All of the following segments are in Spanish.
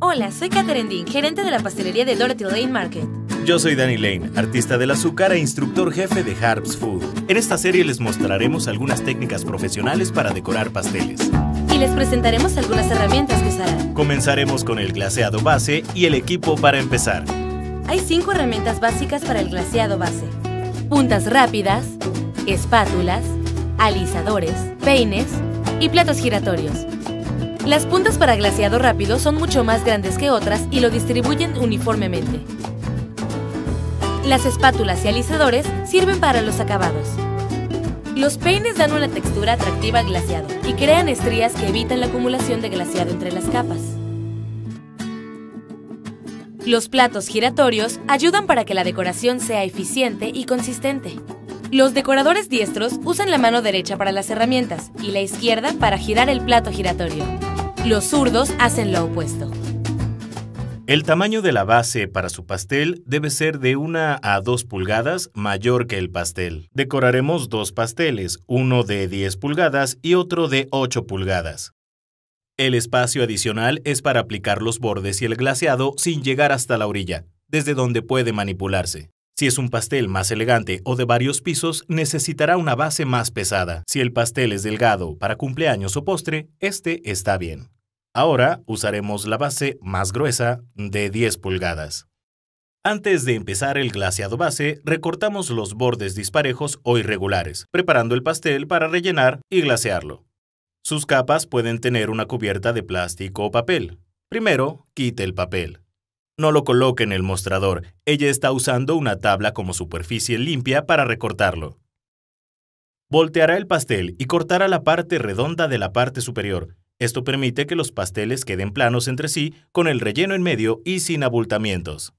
Hola, soy Katherine Dean, gerente de la pastelería de Dorothy Lane Market. Yo soy Danny Lane, artista del azúcar e instructor jefe de Harps Food. En esta serie les mostraremos algunas técnicas profesionales para decorar pasteles. Y les presentaremos algunas herramientas que usarán. Comenzaremos con el glaseado base y el equipo para empezar. Hay cinco herramientas básicas para el glaseado base. Puntas rápidas, espátulas, alisadores, peines y platos giratorios. Las puntas para glaciado rápido son mucho más grandes que otras y lo distribuyen uniformemente. Las espátulas y alisadores sirven para los acabados. Los peines dan una textura atractiva al glaciado y crean estrías que evitan la acumulación de glaciado entre las capas. Los platos giratorios ayudan para que la decoración sea eficiente y consistente. Los decoradores diestros usan la mano derecha para las herramientas y la izquierda para girar el plato giratorio. Los zurdos hacen lo opuesto. El tamaño de la base para su pastel debe ser de 1 a 2 pulgadas mayor que el pastel. Decoraremos dos pasteles, uno de 10 pulgadas y otro de 8 pulgadas. El espacio adicional es para aplicar los bordes y el glaseado sin llegar hasta la orilla, desde donde puede manipularse. Si es un pastel más elegante o de varios pisos, necesitará una base más pesada. Si el pastel es delgado para cumpleaños o postre, este está bien. Ahora usaremos la base más gruesa de 10 pulgadas. Antes de empezar el glaseado base, recortamos los bordes disparejos o irregulares, preparando el pastel para rellenar y glasearlo. Sus capas pueden tener una cubierta de plástico o papel. Primero, quite el papel. No lo coloque en el mostrador, ella está usando una tabla como superficie limpia para recortarlo. Volteará el pastel y cortará la parte redonda de la parte superior, esto permite que los pasteles queden planos entre sí, con el relleno en medio y sin abultamientos.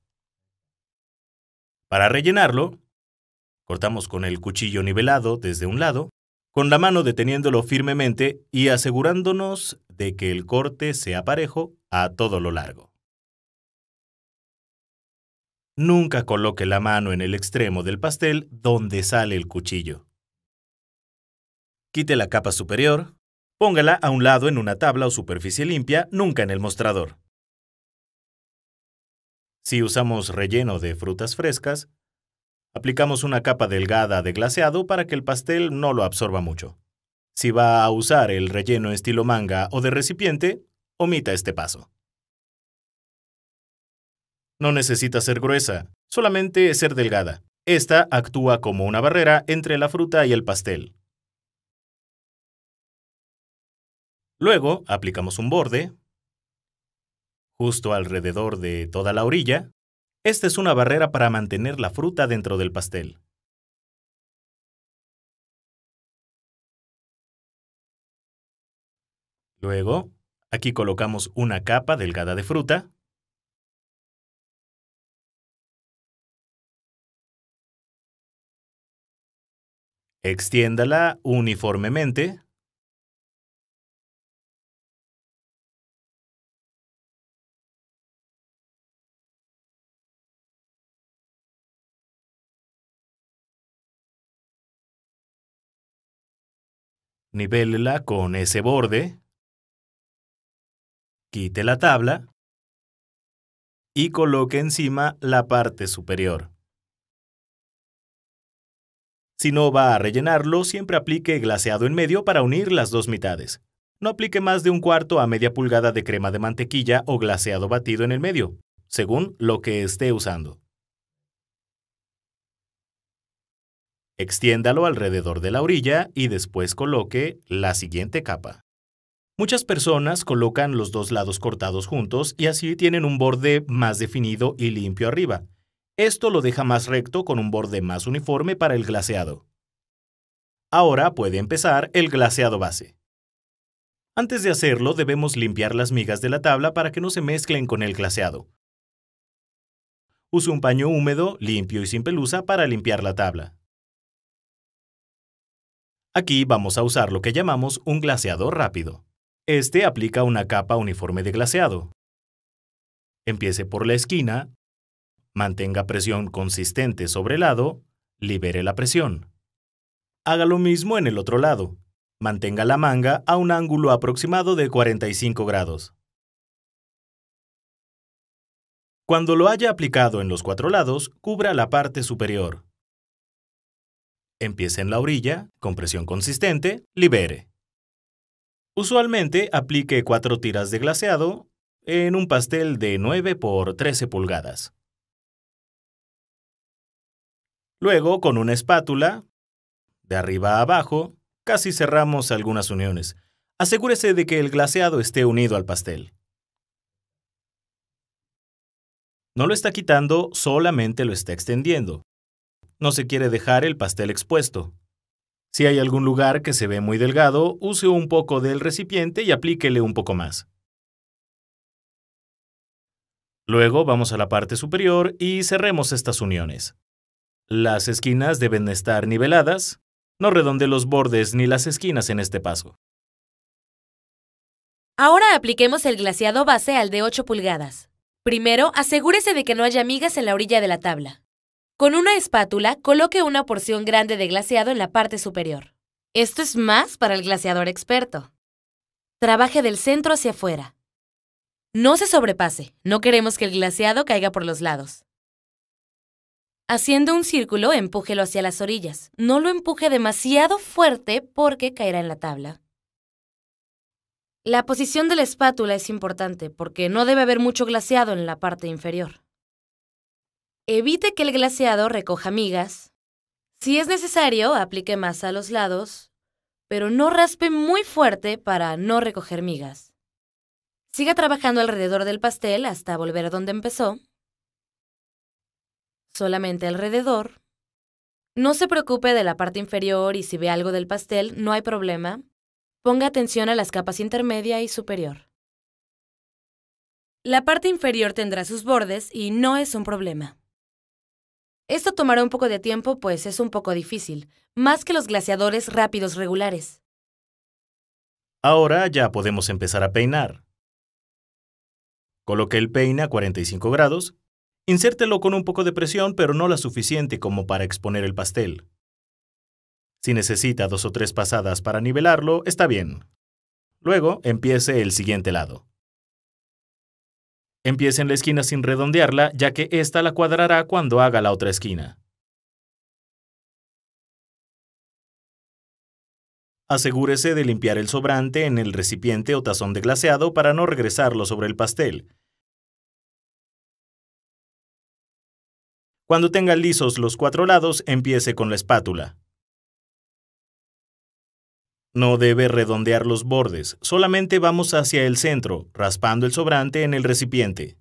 Para rellenarlo, cortamos con el cuchillo nivelado desde un lado, con la mano deteniéndolo firmemente y asegurándonos de que el corte sea parejo a todo lo largo. Nunca coloque la mano en el extremo del pastel donde sale el cuchillo. Quite la capa superior, Póngala a un lado en una tabla o superficie limpia, nunca en el mostrador. Si usamos relleno de frutas frescas, aplicamos una capa delgada de glaseado para que el pastel no lo absorba mucho. Si va a usar el relleno estilo manga o de recipiente, omita este paso. No necesita ser gruesa, solamente ser delgada. Esta actúa como una barrera entre la fruta y el pastel. Luego aplicamos un borde justo alrededor de toda la orilla. Esta es una barrera para mantener la fruta dentro del pastel. Luego, aquí colocamos una capa delgada de fruta. Extiéndala uniformemente Nivélela con ese borde. Quite la tabla y coloque encima la parte superior. Si no va a rellenarlo, siempre aplique glaseado en medio para unir las dos mitades. No aplique más de un cuarto a media pulgada de crema de mantequilla o glaseado batido en el medio, según lo que esté usando. Extiéndalo alrededor de la orilla y después coloque la siguiente capa. Muchas personas colocan los dos lados cortados juntos y así tienen un borde más definido y limpio arriba. Esto lo deja más recto con un borde más uniforme para el glaseado. Ahora puede empezar el glaseado base. Antes de hacerlo debemos limpiar las migas de la tabla para que no se mezclen con el glaseado. Use un paño húmedo, limpio y sin pelusa para limpiar la tabla. Aquí vamos a usar lo que llamamos un glaseado rápido. Este aplica una capa uniforme de glaseado. Empiece por la esquina, mantenga presión consistente sobre el lado, libere la presión. Haga lo mismo en el otro lado. Mantenga la manga a un ángulo aproximado de 45 grados. Cuando lo haya aplicado en los cuatro lados, cubra la parte superior. Empiece en la orilla, con presión consistente, libere. Usualmente aplique cuatro tiras de glaseado en un pastel de 9 por 13 pulgadas. Luego, con una espátula, de arriba a abajo, casi cerramos algunas uniones. Asegúrese de que el glaseado esté unido al pastel. No lo está quitando, solamente lo está extendiendo. No se quiere dejar el pastel expuesto. Si hay algún lugar que se ve muy delgado, use un poco del recipiente y aplíquele un poco más. Luego vamos a la parte superior y cerremos estas uniones. Las esquinas deben estar niveladas, no redonde los bordes ni las esquinas en este paso. Ahora apliquemos el glaciado base al de 8 pulgadas. Primero, asegúrese de que no haya migas en la orilla de la tabla. Con una espátula, coloque una porción grande de glaseado en la parte superior. Esto es más para el glaseador experto. Trabaje del centro hacia afuera. No se sobrepase, no queremos que el glaseado caiga por los lados. Haciendo un círculo, empújelo hacia las orillas. No lo empuje demasiado fuerte porque caerá en la tabla. La posición de la espátula es importante porque no debe haber mucho glaseado en la parte inferior. Evite que el glaseado recoja migas. Si es necesario, aplique masa a los lados, pero no raspe muy fuerte para no recoger migas. Siga trabajando alrededor del pastel hasta volver a donde empezó. Solamente alrededor. No se preocupe de la parte inferior y si ve algo del pastel, no hay problema. Ponga atención a las capas intermedia y superior. La parte inferior tendrá sus bordes y no es un problema. Esto tomará un poco de tiempo, pues es un poco difícil, más que los glaciadores rápidos regulares. Ahora ya podemos empezar a peinar. Coloque el peine a 45 grados. Insértelo con un poco de presión, pero no la suficiente como para exponer el pastel. Si necesita dos o tres pasadas para nivelarlo, está bien. Luego empiece el siguiente lado. Empiece en la esquina sin redondearla, ya que ésta la cuadrará cuando haga la otra esquina. Asegúrese de limpiar el sobrante en el recipiente o tazón de glaseado para no regresarlo sobre el pastel. Cuando tenga lisos los cuatro lados, empiece con la espátula. No debe redondear los bordes, solamente vamos hacia el centro, raspando el sobrante en el recipiente.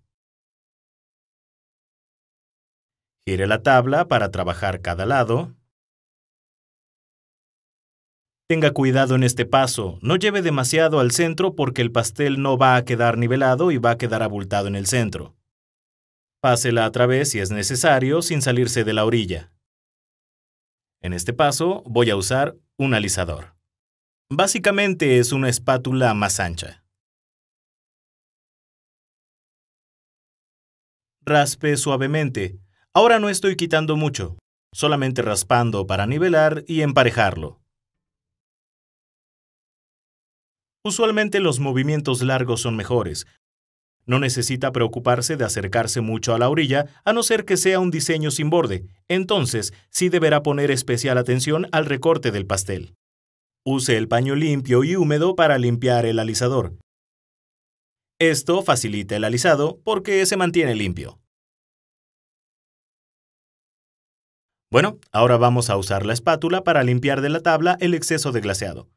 Gire la tabla para trabajar cada lado. Tenga cuidado en este paso, no lleve demasiado al centro porque el pastel no va a quedar nivelado y va a quedar abultado en el centro. Pásela a través si es necesario sin salirse de la orilla. En este paso voy a usar un alisador. Básicamente es una espátula más ancha. Raspe suavemente. Ahora no estoy quitando mucho, solamente raspando para nivelar y emparejarlo. Usualmente los movimientos largos son mejores. No necesita preocuparse de acercarse mucho a la orilla, a no ser que sea un diseño sin borde. Entonces, sí deberá poner especial atención al recorte del pastel. Use el paño limpio y húmedo para limpiar el alisador. Esto facilita el alisado porque se mantiene limpio. Bueno, ahora vamos a usar la espátula para limpiar de la tabla el exceso de glaseado.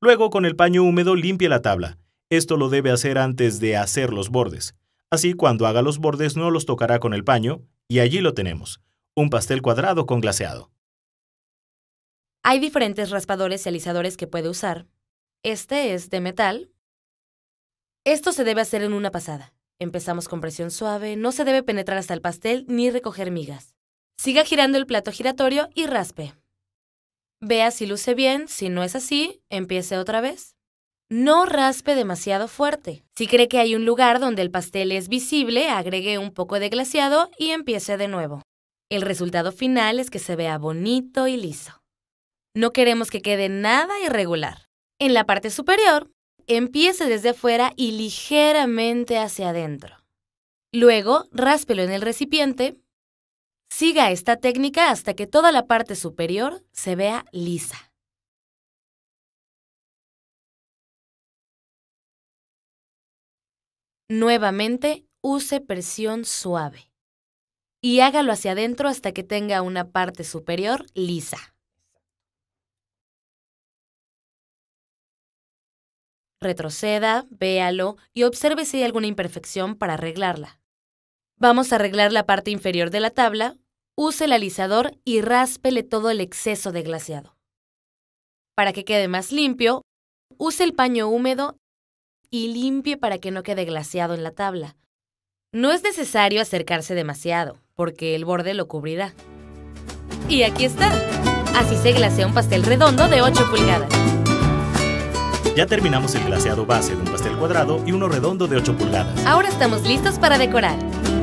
Luego, con el paño húmedo, limpie la tabla. Esto lo debe hacer antes de hacer los bordes. Así, cuando haga los bordes, no los tocará con el paño, y allí lo tenemos, un pastel cuadrado con glaseado. Hay diferentes raspadores y alisadores que puede usar. Este es de metal. Esto se debe hacer en una pasada. Empezamos con presión suave, no se debe penetrar hasta el pastel ni recoger migas. Siga girando el plato giratorio y raspe. Vea si luce bien, si no es así, empiece otra vez. No raspe demasiado fuerte. Si cree que hay un lugar donde el pastel es visible, agregue un poco de glaseado y empiece de nuevo. El resultado final es que se vea bonito y liso. No queremos que quede nada irregular. En la parte superior, empiece desde afuera y ligeramente hacia adentro. Luego, ráspelo en el recipiente. Siga esta técnica hasta que toda la parte superior se vea lisa. Nuevamente, use presión suave y hágalo hacia adentro hasta que tenga una parte superior lisa. Retroceda, véalo y observe si hay alguna imperfección para arreglarla. Vamos a arreglar la parte inferior de la tabla, use el alisador y ráspele todo el exceso de glaseado. Para que quede más limpio, use el paño húmedo y limpie para que no quede glaseado en la tabla. No es necesario acercarse demasiado, porque el borde lo cubrirá. Y aquí está. Así se glasea un pastel redondo de 8 pulgadas. Ya terminamos el glaseado base de un pastel cuadrado y uno redondo de 8 pulgadas. Ahora estamos listos para decorar.